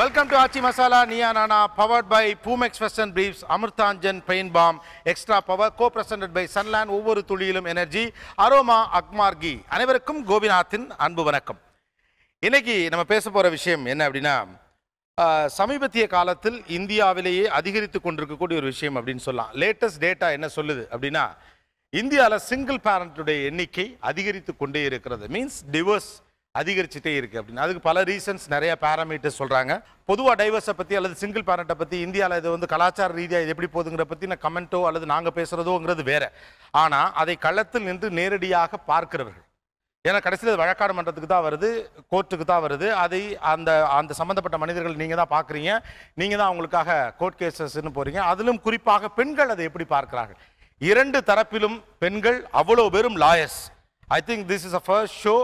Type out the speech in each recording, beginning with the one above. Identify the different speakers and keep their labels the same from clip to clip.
Speaker 1: Welcome to Aachi Masala Neeya Naana powered by Boomex fashion briefs Amrutanjan pain balm extra power co present by Sunland ஒவ்வொரு துளியிலும் energy aroma அக்மார்கி அனைவருக்கும் கோபிநாத்தின் அன்பு வணக்கம் இன்னைக்கு நம்ம பேச போகிற விஷயம் என்ன அப்படின்னா சமீபத்திய காலத்தில் இந்தியாவிலேயே அதிகரித்து கொண்டிருக்கக்கூடிய ஒரு விஷயம் அப்படின்னு சொல்லலாம் லேட்டஸ்ட் டேட்டா என்ன சொல்லுது அப்படின்னா இந்தியாவில் சிங்கிள் பேரண்ட்டுடைய எண்ணிக்கை அதிகரித்து கொண்டே இருக்கிறது மீன்ஸ் டிவோர்ஸ் அதிகரிச்சுட்டே இருக்குது அப்படின்னு அதுக்கு பல ரீசன்ஸ் நிறைய பேராமீட்டர்ஸ் சொல்கிறாங்க பொதுவாக டைவர்ஸை பற்றி அல்லது சிங்கிள் பேரண்ட்டை பற்றி இந்தியாவில் இது வந்து கலாச்சார ரீதியாக இது எப்படி போகுதுங்கிற பற்றி நான் கமெண்ட்டோ அல்லது நாங்கள் பேசுகிறதோங்கிறது வேறு ஆனால் அதை களத்தில் நின்று நேரடியாக பார்க்கிறவர்கள் ஏன்னா கடைசியில் வழக்காடு மன்றத்துக்கு தான் வருது கோர்ட்டுக்கு தான் வருது அதை அந்த அந்த சம்மந்தப்பட்ட மனிதர்கள் நீங்கள் தான் பார்க்குறீங்க நீங்கள் தான் அவங்களுக்காக கோர்ட் கேசஸ்ன்னு போகிறீங்க அதிலும் குறிப்பாக பெண்கள் அதை எப்படி பார்க்கிறார்கள் இரண்டு தரப்பிலும் பெண்கள் அவ்வளோ பெரும் lawyers I think this is a first show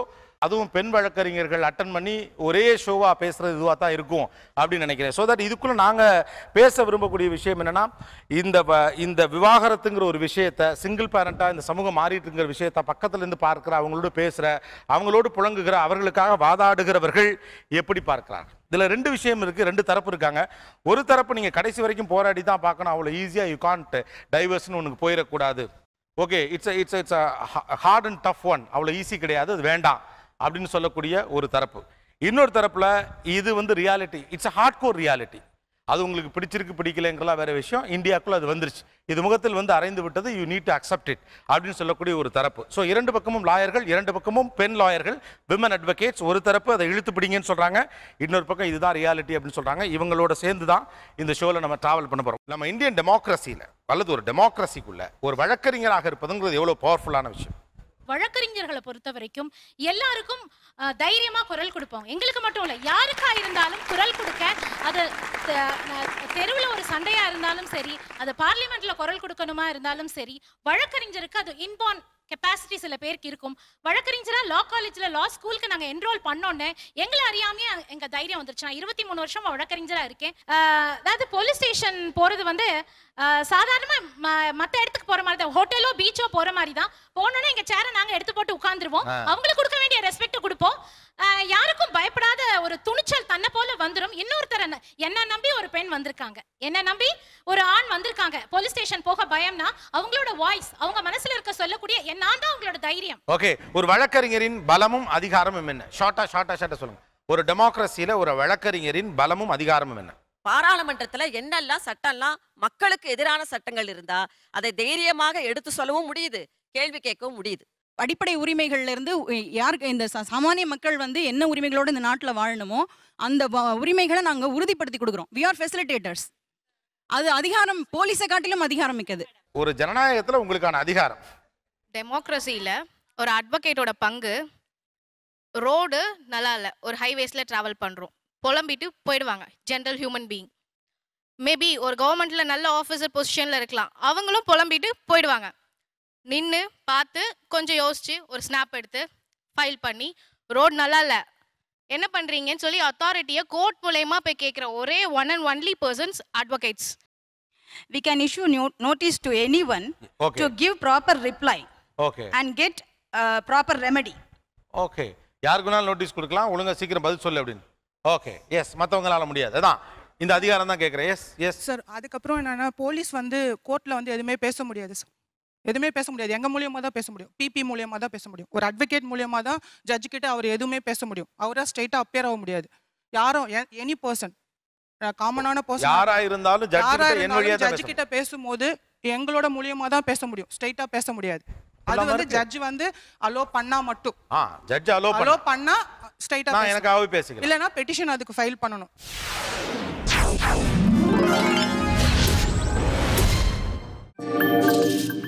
Speaker 1: அதுவும் பெண் வழக்கறிஞர்கள் அட்டன் பண்ணி ஒரே ஷோவாக பேசுகிறது இதுவாக தான் இருக்கும் அப்படின்னு நினைக்கிறேன் ஸோ தட் இதுக்குள்ளே நாங்கள் பேச விரும்பக்கூடிய விஷயம் என்னென்னா இந்த இந்த விவாகரத்துங்கிற ஒரு விஷயத்தை சிங்கிள் பேரண்ட்டாக இந்த சமூகம் மாறிட்டுங்கிற விஷயத்தை பக்கத்துலேருந்து பார்க்குற அவங்களோட பேசுகிற அவங்களோடு புழங்குகிற அவர்களுக்காக வாதாடுகிறவர்கள் எப்படி பார்க்குறார்கள் இதில் ரெண்டு விஷயம் இருக்குது ரெண்டு தரப்பு இருக்காங்க ஒரு தரப்பு நீங்கள் கடைசி வரைக்கும் போராடி தான் பார்க்கணும் அவ்வளோ ஈஸியாக யூ கான்ட் டைவர்ஸ்னு ஒன்றுக்கு போயிடக்கூடாது okay it's it's it's hard and tough one அவ்வளோ ஈஸி கிடையாது அது வேண்டாம் அப்படின்னு சொல்லக்கூடிய ஒரு தரப்பு இன்னொரு தரப்பில் இது வந்து reality it's a hard core reality அது உங்களுக்கு பிடிச்சிருக்கு பிடிக்கலைங்கிறலாம் வேறு விஷயம் இந்தியாவுக்குள்ள அது வந்துருச்சு இது முகத்தில் வந்து அரைந்து விட்டது you need to accept it அப்படின்னு சொல்லக்கூடிய ஒரு தரப்பு ஸோ இரண்டு பக்கமும் லாயர்கள் இரண்டு பக்கமும் பெண் லாயர்கள் விமன் அட்வொகேட்ஸ் ஒரு தரப்பு அதை இழுத்து பிடிங்கன்னு சொல்கிறாங்க இன்னொரு பக்கம் இதுதான் ரியாலிட்டி அப்படின்னு சொல்கிறாங்க இவங்களோட சேர்ந்து தான் இந்த ஷோவில் நம்ம ட்ராவல் பண்ண போகிறோம் நம்ம இந்தியன் டெமோக்ரஸியில் அல்லது ஒரு டெமோக்ரஸிக்குள்ளே ஒரு வழக்கறிஞராக இருப்பதுங்கிறது எவ்வளோ பவர்ஃபுல்லான விஷயம்
Speaker 2: வழக்கறிஞர்களை பொறுத்த வரைக்கும் எல்லாருக்கும் தைரியமா குரல் கொடுப்போம் எங்களுக்கு மட்டும் இல்லை யாருக்கா இருந்தாலும் குரல் கொடுக்க அது தெருவில் ஒரு சண்டையா இருந்தாலும் சரி அது பார்லிமெண்ட்ல குரல் கொடுக்கணுமா இருந்தாலும் சரி வழக்கறிஞருக்கு அது இன்பான் கெப்பாசிட்டி சில பேருக்கு இருக்கும் வழக்கறிஞராக லா காலேஜில் லா ஸ்கூலுக்கு நாங்கள் என்ரோல் பண்ணோன்னே எங்களை அறியாமே எங்கள் தைரியம் வந்துருச்சு நான் இருபத்தி மூணு வருஷமாக வழக்கறிஞராக இருக்கேன் அதாவது போலீஸ் வெக்கேஷன் போகிறது வந்து சாதாரணமாக மற்ற இடத்துக்கு போகிற மாதிரி தான் ஹோட்டலோ பீச்சோ போகிற மாதிரி தான் போனோன்னே எங்கள் சேரை நாங்கள் எடுத்து போட்டு உட்காந்துருவோம் அவங்களுக்கு கொடுக்க வேண்டிய ரெஸ்பெக்ட் கொடுப்போம் யாருக்கும் பயப்படாத ஒரு துணிச்சல் தன்னை போல வந்துடும் இன்னொருத்தர் என்ன நம்பி ஒரு பெண் வந்திருக்காங்க என்ன நம்பி ஒரு ஆண் வந்திருக்காங்க போலீஸ் ஸ்டேஷன் போக பயம்னா அவங்களோட வாய்ஸ் அவங்க மனசுல இருக்க சொல்லக்கூடிய என்னான் அவங்களோட தைரியம்
Speaker 1: ஓகே ஒரு வழக்கறிஞரின் பலமும் அதிகாரமும் என்ன ஷார்ட்டா ஷார்ட்டா ஷார்ட்டா சொல்லுங்க ஒரு டெமோக்ரஸியில ஒரு வழக்கறிஞரின் பலமும் அதிகாரமும் என்ன
Speaker 3: பாராளுமன்றத்தில் என்னெல்லாம் சட்டம்லாம் மக்களுக்கு எதிரான சட்டங்கள் இருந்தா அதை தைரியமாக எடுத்து சொல்லவும் முடியுது கேள்வி கேட்கவும் முடியுது அடிப்படை உரிமைகள்ல இருந்து யாருக்கு இந்த சாமானிய மக்கள் வந்து என்ன உரிமைகளோடு இந்த நாட்டில் வாழணுமோ அந்த உரிமைகளை நாங்கள் உறுதிப்படுத்தி கொடுக்குறோம் வி ஆர் ஃபெசிலிட்டேட்டர்ஸ் அது அதிகாரம் போலீஸை காட்டிலும் அதிகாரம் மிக்கது
Speaker 1: ஒரு ஜனநாயகத்தில் உங்களுக்கான அதிகாரம்
Speaker 2: டெமோக்ரஸியில் ஒரு அட்வொகேட்டோட பங்கு ரோடு நல்லா இல்லை ஒரு ஹைவேஸில் ட்ராவல் பண்ணுறோம் புலம்பிட்டு போயிடுவாங்க ஜென்ரல் ஹியூமன் பீயிங் மேபி ஒரு கவர்மெண்ட்டில் நல்ல ஆஃபீஸர் பொசிஷனில் இருக்கலாம் அவங்களும் புலம்பிட்டு போயிடுவாங்க நின்று பார்த்து கொஞ்சம் யோசித்து ஒரு ஸ்னாப் எடுத்து ஃபைல் பண்ணி ரோடு நல்லா இல்லை என்ன பண்ணுறீங்கன்னு சொல்லி அத்தாரிட்டியை கோர்ட் மூலயமா போய் கேட்குற ஒரே one
Speaker 3: and only persons advocates we can issue new notice anyone any one to give proper reply and get proper proper okay
Speaker 1: uh, Okay. யாருக்குனாலும் நோட்டீஸ் கொடுக்கலாம் ஒழுங்கா சீக்கிரம் பதில் சொல்லு அப்படின்னு ஓகே எஸ் மற்றவங்களால முடியாது அதான் இந்த அதிகாரம் தான் கேட்குறேன் எஸ் எஸ்
Speaker 3: சார் அதுக்கப்புறம் என்னன்னா போலீஸ் வந்து கோர்ட்டில் வந்து எதுவுமே பேச முடியாது சார் எதுவுமே பேச முடியாது எங்கள் மூலியமாக தான் பேச முடியும் பிபி மூலியமாக தான் பேச முடியும் ஒரு அட்வொகேட் மூலியமாக தான் ஜட்ஜு கிட்ட அவர் எதுவுமே பேச முடியும் அவராக ஸ்ட்ரைட்டாக அப்பியர் ஆக முடியாது யாரும் எனி பர்சன் காமனான பர்சன் யாரா இருந்தாலும் யாரா இருந்தாலும் ஜட்ஜு கிட்ட பேசும்போது எங்களோட மூலியமாக தான் பேச முடியும் ஸ்ட்ரைட்டாக பேச முடியாது அது வந்து ஜட்ஜ் வந்து அலோ பண்ணா மட்டும்
Speaker 1: ஜட்ஜ் அலோ அலோ
Speaker 3: பண்ணா ஸ்ட்ரைட்டா நான் எனக்கு ஆவி பேசிக்கலாம் இல்லனா பெட்டிஷன் அதுக்கு ஃபைல் பண்ணனும் Thank you.